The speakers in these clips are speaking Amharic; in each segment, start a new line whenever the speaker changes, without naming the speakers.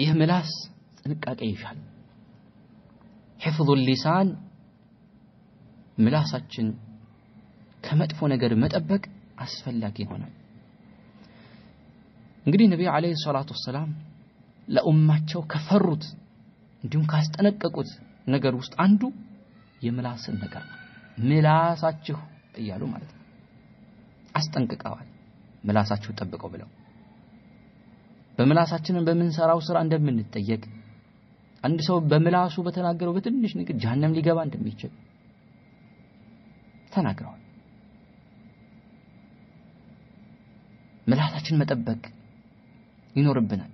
ይህ ምላስ ጥንቃቄ ይሻል። ሕፍዙ ሊሳን ምላሳችን ከመጥፎ ነገር መጠበቅ አስፈላጊ ይሆናል። እንግዲህ ነቢዩ ዓለይሂ ሰላቱ ወሰላም ለኡማቸው ከፈሩት እንዲሁም ካስጠነቀቁት ነገር ውስጥ አንዱ የምላስን ነገር ነው። ምላሳችሁ እያሉ ማለት ነው አስጠንቅቀዋል። ምላሳችሁ ጠብቀው ብለው በምላሳችንን በምንሰራው ስራ እንደምንጠየቅ አንድ ሰው በምላሱ በተናገረው በትንሽ ንግድ ጀሀነም ሊገባ እንደሚችል ተናግረዋል። ምላሳችን መጠበቅ ይኖርብናል።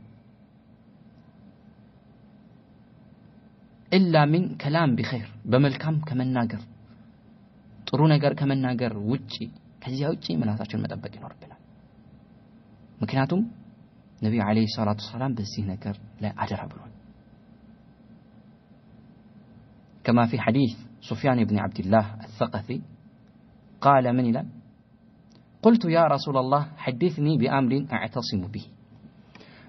ኢላ ሚን ከላም ቢኸይር በመልካም ከመናገር ጥሩ ነገር ከመናገር ውጪ ከዚያ ውጪ ምላሳችን መጠበቅ ይኖርብናል። ምክንያቱም عليه الصلاة والسلام ሰላም نكر لا أجر አደራ كما في حديث سفيان بن عبد الله الثقفي قال من لم قلت يا رسول الله حدثني بأمر أعتصم به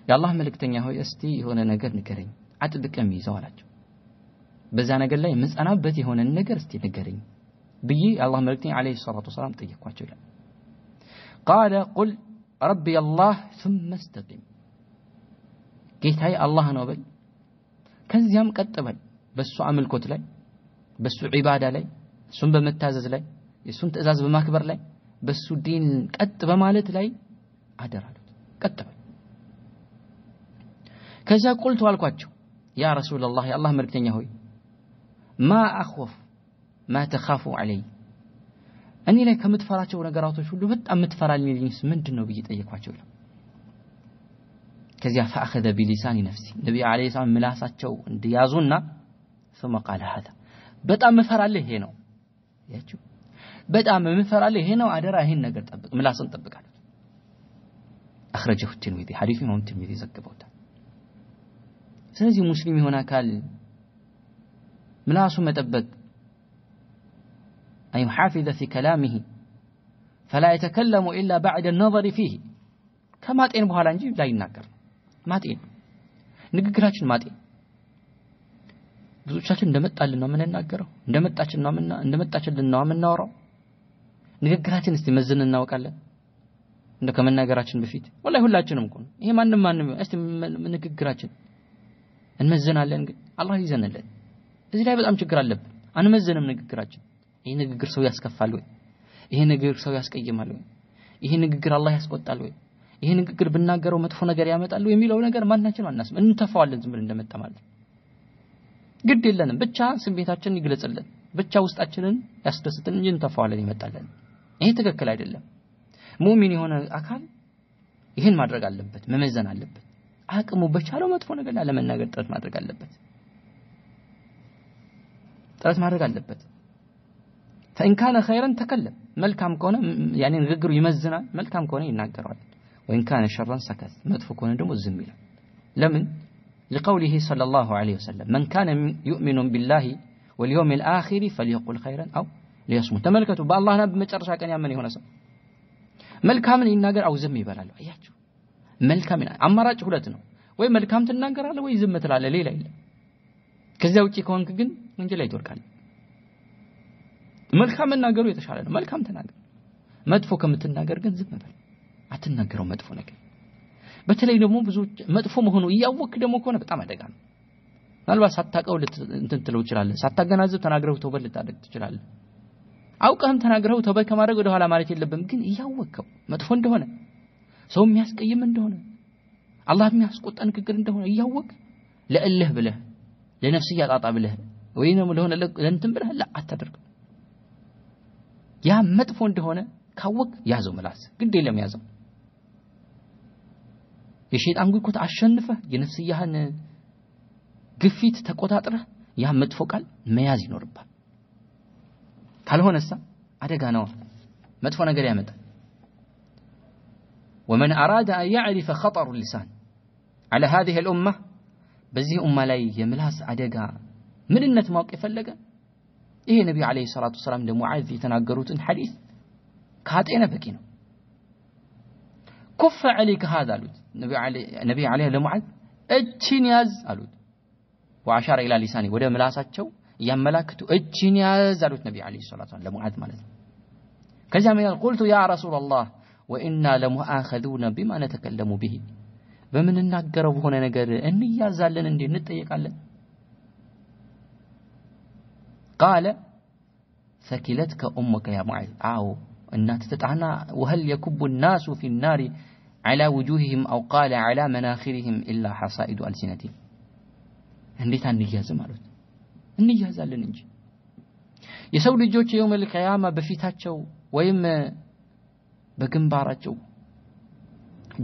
يا الله ملك تنياهو يستي هنا نقر نكرين عتبك أمي زوالات بزا قال لي مس أنا بتي هنا نقر استي نكرين بيي الله ملكتني عليه الصلاة والسلام طيب قال قل ረቢ አላህ ثم استقم ጌታዬ አላህ ነው በል ከዚያም ቀጥ በል በሱ አምልኮት ላይ በሱ ዒባዳ ላይ እሱን በመታዘዝ ላይ የእሱን ትእዛዝ በማክበር ላይ በሱ ዲን ቀጥ በማለት ላይ አደራሉት ቀጥ በል ከዚያ ቁልቱ አልኳቸው ያ ረሱላላህ የአላህ መልክተኛ ሆይ ማ አኽወፍ ማ ተኻፉ ዐለይ أني لا كم تفرع شو نجارات وشو لو بت أم تفرع لي لينس من تنو بيت أيك واجول كزيا فأخذ بلساني نفسي النبي عليه الصلاة ملاصة شو ديازونا ثم قال هذا بت أم تفرع لي هنا يا شو بت أم تفرع لي هنا وعند راهين نجار تبقى ملاصة تبقى على أخرجه التنويذي حديث مهم التنويذي زكبوتا سنزي مسلمي هنا قال ملاصة ما تبقى أي حافظ في كلامه فلا يتكلم إلا بعد النظر فيه ከማጤን በኋላ እንጂ ላይ ይናገር ማጤን ንግግራችን ማጤን ብዙዎቻችን እንደመጣልን ነው የምንናገረው እንደመጣችን ነው እንደመጣችልን ነው የምናወራው ንግግራችን እስቲ መዝን እናውቃለን እንደ ከመናገራችን በፊት ወላሂ ሁላችንም እኮ ይሄ ማንም ማንም እስቲ ንግግራችን እንመዝናለን ግን አላህ ይዘንልን እዚህ ላይ በጣም ችግር አለብን አንመዝንም ንግግራችን ይህ ንግግር ሰው ያስከፋል ወይ? ይሄ ንግግር ሰው ያስቀይማል ወይ? ይሄ ንግግር አላህ ያስቆጣል ወይ? ይሄ ንግግር ብናገረው መጥፎ ነገር ያመጣል የሚለው ነገር ማናችን አናስብ፣ እንተፋዋለን ዝም ብለን እንደመጣ ማለት ግድ የለንም። ብቻ ስሜታችንን ይግለጽልን፣ ብቻ ውስጣችንን ያስደስትን እንጂ እንተፋዋለን ይመጣለን። ይሄ ትክክል አይደለም። ሙእሚን የሆነ አካል ይህን ማድረግ አለበት፣ መመዘን አለበት። አቅሙ በቻለው መጥፎ ነገር ላለመናገር ጥረት ማድረግ አለበት፣ ጥረት ማድረግ አለበት። فإن كان خيرا تكلم ملكا كونه يعني نغقر يمزنا ملكا كونه ينقر وإن كان شرا سكت مدفو كونه دمو الزميلة لمن لقوله صلى الله عليه وسلم من كان يؤمن بالله واليوم الآخر فليقل خيرا أو ليصمت ملكة بأ الله نبي مجرشا كان يأمن هنا سب ملكا من ينقر أو زمي بلا أياتو ملكا من عمارات شهولتنا وي ملكا من تنقر على وي زمت على ليلة إلا كزاوتي كونك من جلي دور كالي መልካም መናገሩ የተሻለ ነው። መልካም ተናገር። መጥፎ ከምትናገር ግን ዝም በል፣ አትናገረው መጥፎ ነገር። በተለይ ደግሞ ብዙ መጥፎ መሆኑ እያወክ ደግሞ ከሆነ በጣም አደጋ ነው። ምናልባት ሳታቀው እንትን ትለው ይችላል ሳታገናዘብ ተናግረው ተውበት ልታደርግ ትችላለህ። አውቀህም ተናግረው ተውበት ከማድረግ ወደ ኋላ ማለት የለብም ግን እያወቅኸው መጥፎ እንደሆነ ሰው የሚያስቀይም እንደሆነ አላህ የሚያስቆጣ ንግግር እንደሆነ እያወቅ ለእልህ ብለህ ለነፍስህ ያጣጣ ብለህ ወይ ለሆነ ለእንትን ብለህ አታደርገው። ያ መጥፎ እንደሆነ ካወቅ ያዘው፣ ምላስ ግድ የለም ያዘው። የሸይጣን ጉጉት አሸንፈህ የነፍስያህን ግፊት ተቆጣጥረ ያ መጥፎ ቃል መያዝ ይኖርባል። ካልሆነሳ አደጋ ነው፣ መጥፎ ነገር ያመጣል። ወመን አራደ يعرف خطر اللسان ሊሳን هذه ሃዚሂል ኡማ በዚህ ኡማ ላይ የምላስ አደጋ ምንነት ማወቅ የፈለገ إيه نبي عليه الصلاة والسلام دمو عذي تناقروت الحديث كات إينا بكينو كف عليك هذا لود نبي عليه نبي عليه لمو أجين ياز ألود وعشار إلى لساني وده ملاسات شو يملكتو أجين أتشينياز ألود نبي عليه الصلاة والسلام لمو عذ مالذ كذا من قلت يا رسول الله وإنا لمؤاخذون بما نتكلم به بمن الناقر وهو نقر إني يازال لنا نتيق على قال ثكلتك أمك يا معاذ أو أن تتتعنا وهل يكب الناس في النار على وجوههم أو قال على مناخرهم إلا حصائد ألسنتهم እንዴት አንያዝ ማለት እንያዛለን እንጂ የሰው ልጆች የውመል ቅያማ በፊታቸው ወይም በግንባራቸው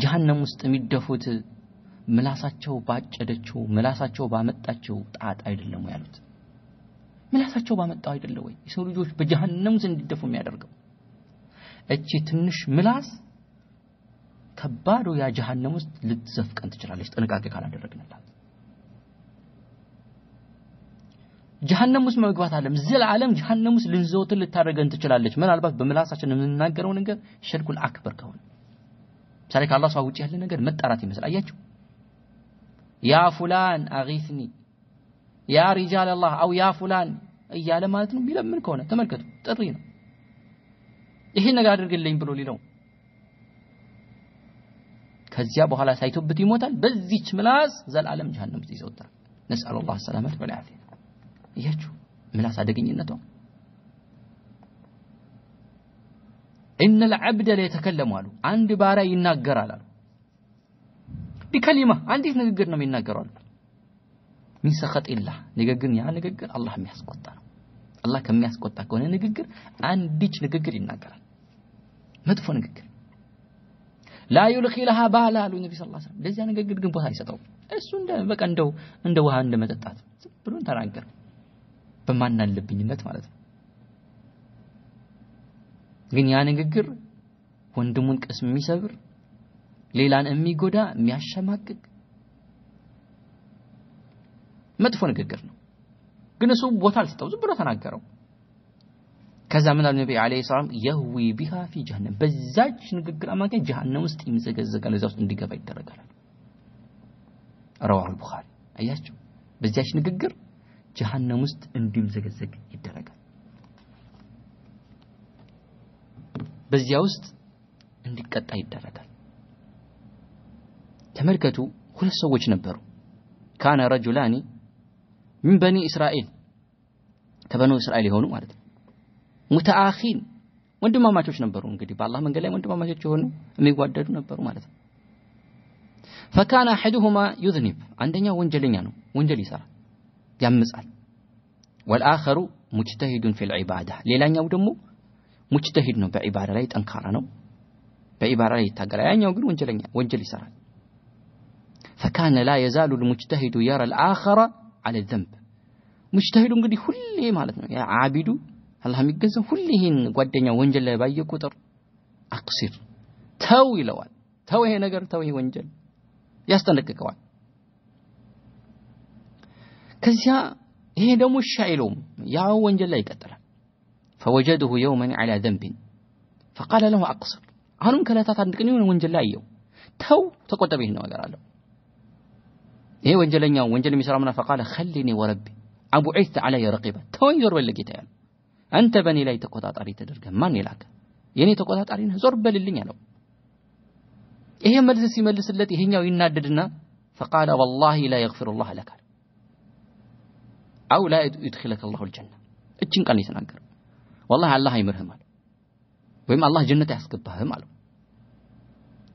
ጀሃነም ውስጥ የሚደፉት ምላሳቸው ባጨደችው ምላሳቸው ባመጣቸው ጣጣ አይደለም ያሉት ምላሳቸው ባመጣው አይደለ ወይ የሰው ልጆች በጀሃነም ውስጥ እንዲደፉ የሚያደርገው? እቺ ትንሽ ምላስ ከባዱ ያ ጀሃነም ውስጥ ልትዘፍቀን ትችላለች፣ ጥንቃቄ ካላደረግንላት። ጀሃነም ውስጥ መግባት አለም ዘላለም ጀሃነም ውስጥ ልንዘወትር ልታደርገን ትችላለች። ምናልባት በምላሳችን የምንናገረው ነገር ሽርኩል አክበር ከሆነ ምሳሌ ከአላህ ውጭ ያለ ነገር መጣራት ይመስል አያችሁ ያ ፉላን አጊስኒ ያ ሪጃል አላህ አው ያ ፉላን እያለ ማለት ነው የሚለምን ከሆነ ተመልከቱ ጥሪ ነው ይሄን ነገር አድርግልኝ ብሎ ሊለው ከዚያ በኋላ ሳይቶበት ይሞታል በዚች ምላስ ዘላለም ጀሃነም ውስጥ ይዘውታል ነስአል ሰላመት ወልዓፊያ እያችሁ ምላስ አደገኝነቷ እነ ልዓብደ ለየተከለሙ አሉ አንድ ባሪያ ይናገራል አሉ ቢከሊማ አንዲት ንግግር ነው የሚናገረው አሉ ሚን ሰኸጢላህ ንግግር ያ ንግግር አላህ የሚያስቆጣ ነው። አላህ ከሚያስቆጣ ከሆነ ንግግር አንዲች ንግግር ይናገራል፣ መጥፎ ንግግር ላ ዩልኺ ባላ አሉ ነቢ ስ ላ ለዚያ ንግግር ግን ቦታ አይሰጠውም። እሱ በቃ እንደው እንደ ውሃ እንደ መጠጣት ብሎን ተናገር፣ በማናለብኝነት ማለት ነው። ግን ያ ንግግር ወንድሙን ቅስም የሚሰብር ሌላን የሚጎዳ የሚያሸማቅቅ መጥፎ ንግግር ነው። ግን እሱ ቦታ አልሰጠው፣ ዝም ብሎ ተናገረው። ከዛ ምን አሉ ነቢ ዓለይሂ ሰላም የህዊ ቢሃ ፊ ጀሃነም፣ በዛች ንግግር አማካኝ ጀሃነም ውስጥ ይምዘገዘጋል፣ እዛ ውስጥ እንዲገባ ይደረጋል። ረዋሁል ቡኻሪ። አያቸው፣ በዚያች ንግግር ጀሃነም ውስጥ እንዲምዘገዘግ ይደረጋል። በዚያ ውስጥ እንዲቀጣ ይደረጋል። ተመልከቱ፣ ሁለት ሰዎች ነበሩ ካነ ረጁላኒ ምን በኒ እስራኤል ከበኑ እስራኤል የሆኑ ማለት ነው። ሙተአኺን ወንድማማቾች ነበሩ። እንግዲህ በአላህ መንገድ ላይ ወንድማማቾች የሆኑ የሚዋደዱ ነበሩ ማለት ነው። ፈካነ አሐዱሁማ ዩዝኒብ አንደኛው ወንጀለኛ ነው፣ ወንጀል ይሰራል፣ ያምጻል። ወልአኸሩ ሙጅተሂዱን ፊል ዒባዳ ሌላኛው ደግሞ ሙጅተሂድ ነው፣ በዒባዳ ላይ ጠንካራ ነው፣ በዒባዳ ላይ ይታገላል። ያኛው ግን ወንጀለኛ ወንጀል ይሰራል። ፈካነ ላ የዛሉ ልሙጅተሂዱ የራ ልአኸራ على الذنب مجتهد قد كل ما لنا يا عابد الله مجزا كلهن قدنا وانجل باي كتر أقصر تاوي لوان تاوي نجر تاوي وانجل يستنك كوان كزيا هي دم الشعلوم يا وانجل لا يقدر فوجده يوما على ذنب فقال له أقصر هنم كلا تتعلم كنيون وانجل لا يوم تاو تقدر به نوجر ايه وانجلني يوم وانجل من فقال خليني وربي ابو عيسى علي رقيبة تويور ولا جيت انت بني لي تقوطات اري تدرج من لك يني تقوطات اري زور بللني انا ايه ملس سي ملس التي هي ينادرنا فقال والله لا يغفر الله لك او لا يدخلك الله الجنه اتشن قال يتناقر والله الله يمرهم ويم الله جنة يسكبها مالو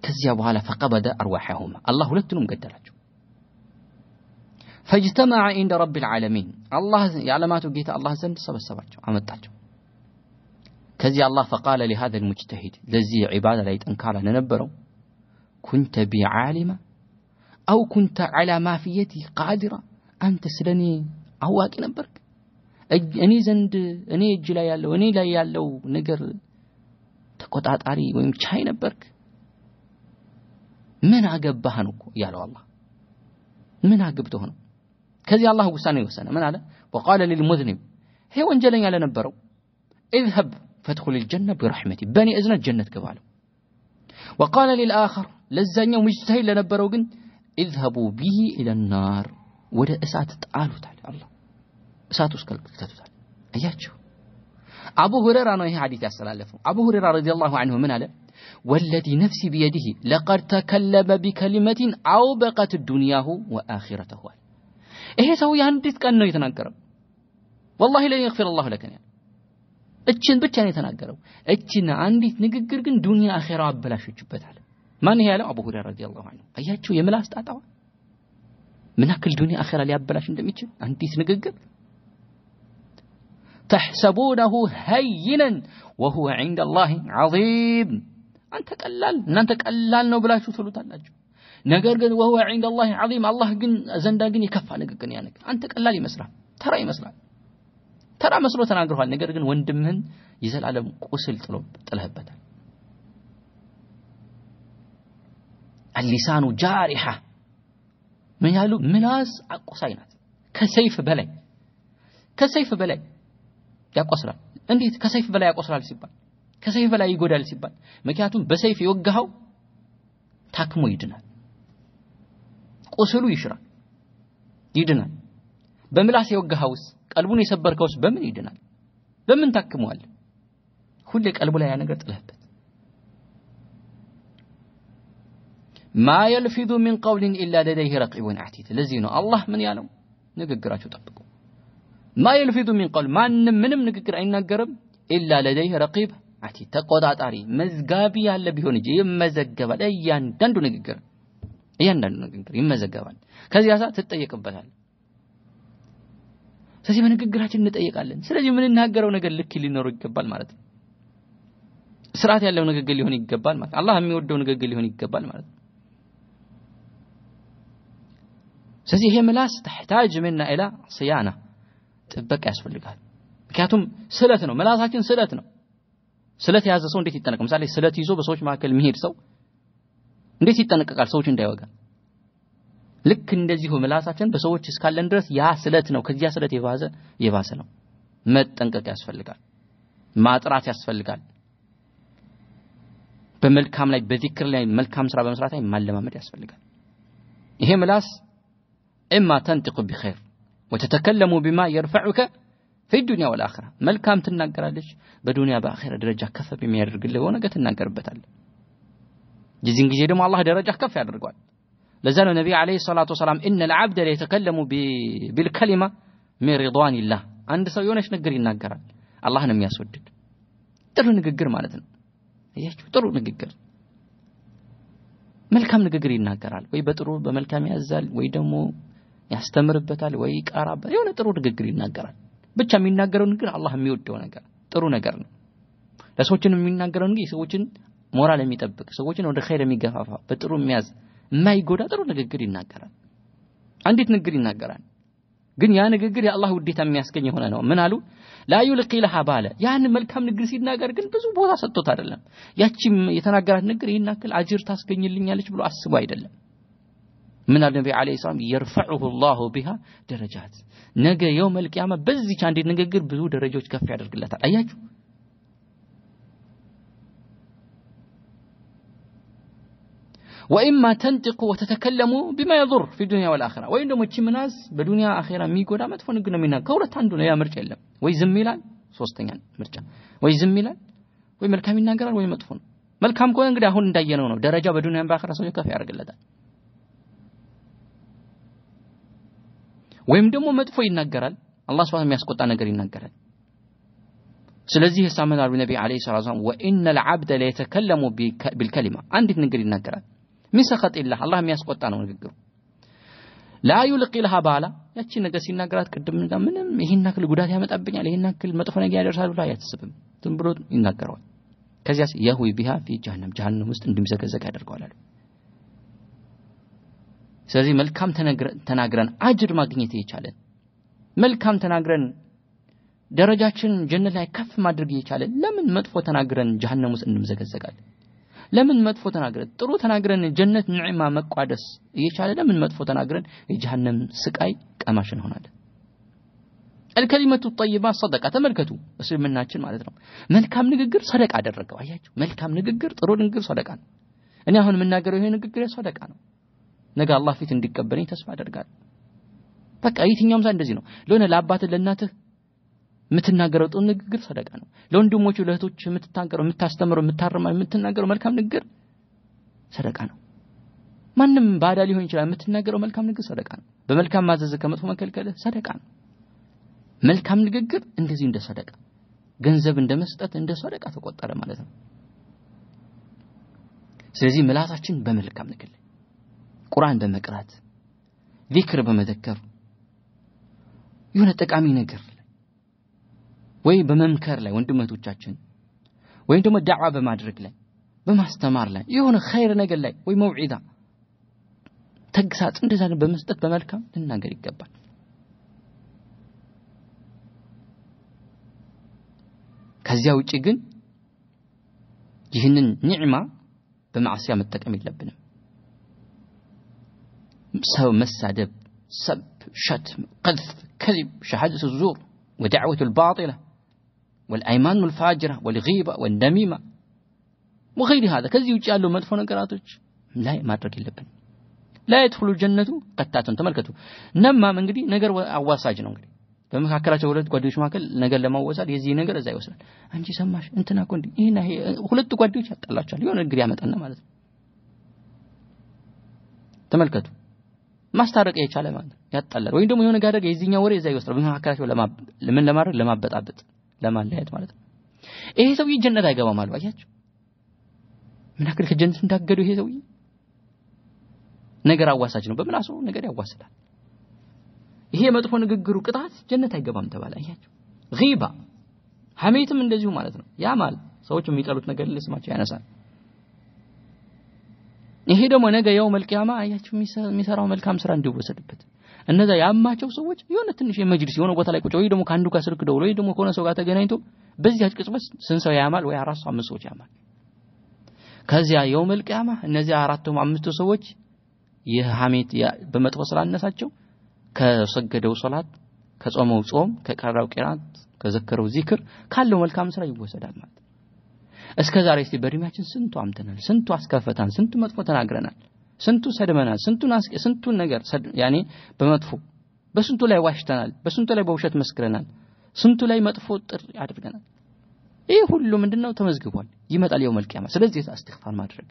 كزيا بهالا فقبض ارواحهما الله لتنم قدرتهم فاجتمع عند رب العالمين الله يا لما توجيت الله زمت سب سبعته عملت كزي الله فقال لهذا المجتهد لزي عبادة لا يتنكار ننبره كنت بعالمة أو كنت على ما في يدي قادرة أن تسلني أو أكنبرك أني زند أني جلا يالو أني لا يالو نقر تقوت عطاري ويمشاي نبرك من أقبها نكو يالو الله من أقبته الله وسنة وسنة من هذا وقال للمذنب هي ይሄ على نبرو اذهب فادخل الجنة برحمتي بني أزنة جنة قباله وقال للآخر يوم مجتهد لنبرو قن اذهبوا به إلى النار ودا أسات تعالوا تعالى الله أسات وسكل كتاتو تعالى أياتشو أبو هريرة أنا هي حديث أستلالفه أبو هريرة رضي الله عنه من هذا والذي نفسي بيده لقد تكلم بكلمة عوبقت دنياه وآخرته ይሄ ሰውዬ አንዲት ቀን ነው የተናገረው ወላሂ ለን የግፊር አላሁ ለከን እችን ብቻ ነው የተናገረው እችን አንዲት ንግግር ግን ዱንያ አኼራ አበላሸችበታል ማን ይሄ ያለው አቡ ሁረይራ ረዲየላሁ ዐንሁ አያችሁ የምላስ ጣጣዋ ምን ያክል ዱንያ አኼራ ሊያበላሽ እንደሚችል አንዲት ንግግር ተሕሰቡነሁ ሀይነን ወሁወ ዐንደ አላህ ዐዚም አንተ ቀላል እናንተ ቀላል ነው ብላችሁ ትሉታላችሁ ነገር ግን ወህወ عند الله عظيم አላህ ግን ዘንዳ ግን የከፋ ንግግር ያ ነገር አንተ ቀላል ይመስላል ተራ ይመስላል ተራ መስሎ ተናግረዋል ነገር ግን ወንድምህን የዘላለም ቁስል ጥሎ ጥለህበታል አሊሳኑ ጃሪሐ ምን ያሉ ምላስ አቆሳይ ናት ከሰይፍ በላይ ከሰይፍ በላይ ያቆስላል እንዴት ከሰይፍ በላይ ያቆስላል ሲባል ከሰይፍ በላይ ይጎዳል ሲባል ምክንያቱም በሰይፍ የወጋኸው ታክሞ ይድናል ቁስሉ ይሽራል፣ ይድናል። በምላስ የወጋኸውስ ቀልቡን የሰበርከውስ በምን ይድናል? በምን ታክመዋል? ሁሌ ቀልቡ ላይ ያ ነገር ጥለህበት። ማ የልፊዙ ሚን ቀውሊን ኢላ ለደይህ ረቂቡን አቲድ። ለዚህ ነው አላህ ምን ያለው ንግግራቸው ጠብቁ። ማ የልፊዙ ሚን ቀውል ማንም ምንም ንግግር አይናገርም ኢላ ለደይህ ረቂብ አቲድ፣ ተቆጣጣሪ መዝጋቢ ያለ ቢሆን እንጂ ይመዘገባል እያንዳንዱ ንግግር እያንዳንዱ ንግግር ይመዘገባል። ከዚያ ሰዓት ትጠየቅበታል። ስለዚህ በንግግራችን እንጠየቃለን። ስለዚህ የምንናገረው ነገር ልክ ሊኖረው ይገባል ማለት ነው። ስርዓት ያለው ንግግር ሊሆን ይገባል ማለት አላህ የሚወደው ንግግር ሊሆን ይገባል ማለት ነው። ስለዚህ ይሄ ምላስ ተሕታጅ ምና ኢላ ስያና ጥበቃ ያስፈልጋል። ምክንያቱም ስለት ነው፣ ምላሳችን ስለት ነው። ስለት የያዘ ሰው እንዴት ይጠነቅ? ምሳሌ ስለት ይዞ በሰዎች መካከል የሚሄድ ሰው እንዴት ይጠነቀቃል ሰዎች እንዳይወጋ ልክ እንደዚሁ ምላሳችን በሰዎች እስካለን ድረስ ያ ስለት ነው ከዚያ ስለት የባሰ የባሰ ነው መጠንቀቅ ያስፈልጋል ማጥራት ያስፈልጋል በመልካም ላይ በዚክር ላይ መልካም ስራ በመስራት ላይ ማለማመድ ያስፈልጋል ይሄ ምላስ እማ ተንጥቁ ቢኸይር ወተተከለሙ ቢማ የርፈዑከ في الدنيا والآخرة መልካም ትናገራለች በዱንያ በአኺራ ደረጃ ከፍ የሚያደርግልህ የሆነ ነገር ትናገርበታለህ የዚህን ጊዜ ደግሞ አላህ ደረጃ ከፍ ያደርገዋል ለዛ ነው ነቢ አለይሂ ሰላቱ ወሰላም እነ ልዓብደ ለየተከለሙ ቢልከሊማ ሚን ሪድዋንላህ አንድ ሰው የሆነች ንግግር ይናገራል አላህን የሚያስወድድ ጥሩ ንግግር ማለት ነው እያችሁ ጥሩ ንግግር መልካም ንግግር ይናገራል ወይ በጥሩ በመልካም ያዛል ወይ ደግሞ ያስተምርበታል ወይ ይቀራበ የሆነ ጥሩ ንግግር ይናገራል ብቻ የሚናገረው ንግግር አላህ የሚወደው ነገር ጥሩ ነገር ነው ለሰዎችን የሚናገረው እንግዲህ ሰዎችን ሞራል የሚጠብቅ ሰዎችን ወደ ኸይር የሚገፋፋ በጥሩ የሚያዝ የማይጎዳ ጥሩ ንግግር ይናገራል። አንዲት ንግግር ይናገራል፣ ግን ያ ንግግር የአላህ ውዴታ የሚያስገኝ የሆነ ነው። ምን አሉ? ላ ለሃ ባለ ያን መልካም ንግግር ሲናገር ግን ብዙ ቦታ ሰጥቶት አይደለም። ያቺም የተናገራት ንግግር ይህን ያክል አጅር ታስገኝልኛለች ብሎ አስቦ አይደለም። ምን አለ ነቢ ዓለይሂ ሰላም የርፈዑሁ ላሁ ቢሃ ደረጃት ነገ የው ቂያማ በዚች አንዲት ንግግር ብዙ ደረጃዎች ከፍ ያደርግለታል። አያችሁ وإما تنطق وتتكلم بما يضر في الدنيا والآخرة وإن لم تشم ناس بدنيا آخرة ميقولا ما تفون قلنا منها كورة تندون يا مرجع إلا ويزميلان سوستنيان مرجع ويزميلان ويملكا من ناقرا ويمتفون ملكا مكوين قد أهون دايانون درجة بدنيا بآخرة سوية كافي عرق لدى ويم دمو مدفو ينقرا الله سبحانه يسكت عن قرين نقرا سلزيه سامن النبي عليه الصلاة والسلام وإن العبد ليتكلم بالكلمة عندك نقرا ينقرا ሚን ሰኸጢላህ አላህ የሚያስቆጣ ነው ንግግሩ ላ ዩልቂልሃ ባላ ያቺ ነገር ሲናገራት ቅድም ምንም ይህን ያክል ጉዳት ያመጣብኛል ይህን ያክል መጥፎ ነገር ያደርሳል ብሎ አያስብም ዝም ብሎ ይናገረዋል ከዚያስ የህዊ ቢሃ ፊ ጀሃነም ጀሃነም ውስጥ እንዲምዘገዘግ ያደርገዋል አሉ ስለዚህ መልካም ተናግረን አጅር ማግኘት እየቻለን መልካም ተናግረን ደረጃችን ጀነት ላይ ከፍ ማድረግ እየቻለን ለምን መጥፎ ተናግረን ጀሃነም ውስጥ እንምዘገዘጋለን ለምን መጥፎ ተናግረን ጥሩ ተናግረን ጀነት ንዕማ መቋደስ እየቻለ ለምን መጥፎ ተናግረን የጀሃነም ስቃይ ቀማሽ እንሆናለን አልከሊመቱ ጠይባ ሰደቃ ተመልከቱ እስልምናችን ማለት ነው መልካም ንግግር ሰደቃ አደረገው አያችሁ መልካም ንግግር ጥሩ ንግግር ሰደቃ ነው እኔ አሁን የምናገረው ይሄ ንግግር ሰደቃ ነው ነገ አላህ ፊት እንዲቀበለኝ ተስፋ አደርጋለሁ በቃ የትኛውም ሰው እንደዚህ ነው ለሆነ ለአባትህ ለእናትህ የምትናገረው ጥሩ ንግግር ሰደቃ ነው። ለወንድሞቹ ለእህቶች የምትታገረው የምታስተምረው፣ የምታረማ፣ የምትናገረው መልካም ንግግር ሰደቃ ነው። ማንም ባዳ ሊሆን ይችላል። የምትናገረው መልካም ንግግር ሰደቃ ነው። በመልካም ማዘዝ ከመጥፎ መከልከል ሰደቃ ነው። መልካም ንግግር እንደዚህ እንደ ሰደቃ ገንዘብ እንደ መስጠት እንደ ሰደቃ ተቆጠረ ማለት ነው። ስለዚህ ምላሳችን በመልካም ንግግር ቁርአን በመቅራት ዚክር በመዘከር የሆነ ጠቃሚ ነገር وي بممكر لا وندم توتشاتشن وي انتم الدعوة بما درك لا بما استمر لا يون خير نقل لا وي موعدة تقسات انتزان بمستد بملكة لنا قريب قبل كزيا وجيجن يهنن نعمة بمعصية متكامل لبنا سو مسادب سب شتم قذف كذب شهادة الزور ودعوة الباطلة ወልአይማን ልፋጅራ ወልባ ወልደሚማ ወገይሪ ሀዛ ከዚህ ውጭ ያለው መጥፎ ነገራቶች ላይ ማድረግ የለብን ላ የድኹሉ ጀነቱ ቀታቱን ተመልከቱ ነማም እንግዲህ ነገር አዋሳጅ ነው እንግዲህ በመካከላቸው ሁለት ጓደኞች መካከል ነገር ለማወሳድ የዚህ ነገር እዛ ይወስዳል አንቺ ሰማሽ እንትና እኮ እንዲህ ይሄና ይሄ ሁለቱ ጓደኞች ያጣላቸዋል የሆነ እንግዲህ ያመጣና ማለት ነው ተመልከቱ ማስታረቅ የቻለ ማለት ያጣላል ወይም ደግሞ የሆነ ጋር የዚህኛው ወሬ እዛ ይወስዳል በመካከላቸው ለማድረግ ለማበጣበጥ ለማለያየት ማለት ነው። ይሄ ሰውዬ ጀነት አይገባም አሉ። አያችሁ ምን ያክል ከጀነት እንዳገዱ ይሄ ሰውዬ። ነገር አዋሳጅ ነው፣ በምላሱ ነገር ያዋስዳል። ይሄ የመጥፎ ንግግሩ ቅጣት ጀነት አይገባም ተባለ። አያችሁ ጊባ ሐሜትም እንደዚሁ ማለት ነው። ያ ማል ሰዎች የሚጠሉት ነገር ለስማቸው ያነሳል። ይሄ ደግሞ ነገ የው ቂያማ አያችሁ የሚሰራው መልካም ስራ እንዲወሰድበት እነዛ ያማቸው ሰዎች የሆነ ትንሽ የመጅልስ የሆነ ቦታ ላይ ቁጭ ወይ ደግሞ ከአንዱ ጋር ስልክ ደውሎ ወይ ደግሞ ከሆነ ሰው ጋር ተገናኝቶ በዚያች ቅጽበት ስንት ሰው ያማል ወይ አራት ሰው አምስት ሰዎች ያማል ከዚያ የውመል ቂያማ እነዚያ አራቱም አምስቱ ሰዎች የሐሜት በመጥፎ ስላነሳቸው ከሰገደው ሶላት ከጾመው ጾም ከቀራው ቂራት ከዘከረው ዚክር ካለው መልካም ስራ ይወሰዳል ማለት እስከ ዛሬ እስቲ በእድሜያችን ስንቱ አምተናል ስንቱ አስከፈታን ስንቱ መጥፎ ተናግረናል ስንቱ ሰድመናል፣ ስንቱን ስንቱን ነገር ያኔ በመጥፎ በስንቱ ላይ ዋሽተናል፣ በስንቱ ላይ በውሸት መስክረናል፣ ስንቱ ላይ መጥፎ ጥሪ አድርገናል። ይህ ሁሉ ምንድነው ተመዝግቧል፣ ይመጣል የው መልቂያማ። ስለዚህ እስትግፋር ማድረግ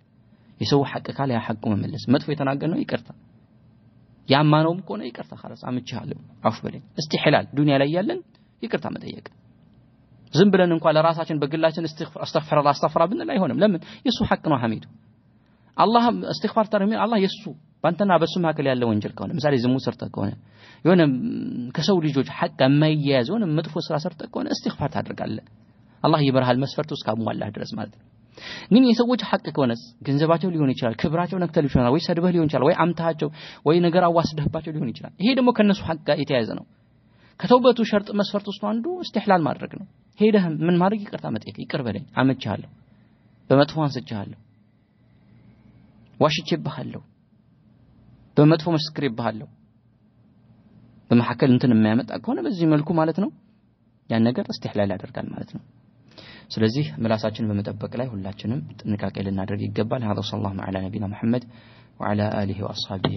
የሰው ሐቅ ካለ ያ ሐቁ መመለስ፣ መጥፎ የተናገርነው ይቅርታ፣ ያማነውም ከሆነ ይቅርታ፣ ኸላስ አምቼሃለሁ፣ አፉ በለኝ። እስቲህላል ዱንያ ላይ ያለን ይቅርታ መጠየቅ ዝም ብለን እንኳን ለራሳችን በግላችን እስትግፋር አስተግፍር አስተግፍር ብንል አይሆንም። ለምን የሱ ሐቅ ነው ሐሚዱ አላህ እስትግፋር ተርሚን አላህ የሱ በአንተና በሱ መካከል ያለ ወንጀል ከሆነ ለምሳሌ ዝሙት ሰርተ ከሆነ የሆነ ከሰው ልጆች ሐቅ የማይያያዝ የሆነ መጥፎ ስራ ሰርተ ከሆነ እስትግፋር ታደርጋለህ። አላህ ይምርሃል መስፈርቱ እስካሟላህ ድረስ ማለት ነው። ግን የሰዎች ሐቅ ከሆነስ ገንዘባቸው ሊሆን ይችላል፣ ክብራቸው ነክተህ ይችላል፣ ወይ ሰድበህ ሊሆን ይችላል፣ ወይ አምታቸው፣ ወይ ነገር አዋስደህባቸው ሊሆን ይችላል። ይሄ ደግሞ ከነሱ ሐቅ ጋር የተያያዘ ነው። ከተውበቱ ሸርጥ መስፈርት ውስጥ አንዱ እስትሕላል ማድረግ ነው። ሄደህም ምን ማድረግ ይቅርታ መጠየቅ፣ ይቅር በለኝ አምቻለሁ፣ በመጥፎ አንስቻለሁ ዋሽቼብሃለሁ፣ በመጥፎ መስክሬብሃለሁ በመካከል እንትን የሚያመጣ ከሆነ በዚህ መልኩ ማለት ነው ያን ነገር እስትህላል ያደርጋል ማለት ነው። ስለዚህ ምላሳችንን በመጠበቅ ላይ ሁላችንም ጥንቃቄ ልናደርግ ይገባል። هذا صلى الله على نبينا محمد وعلى آله وأصحابه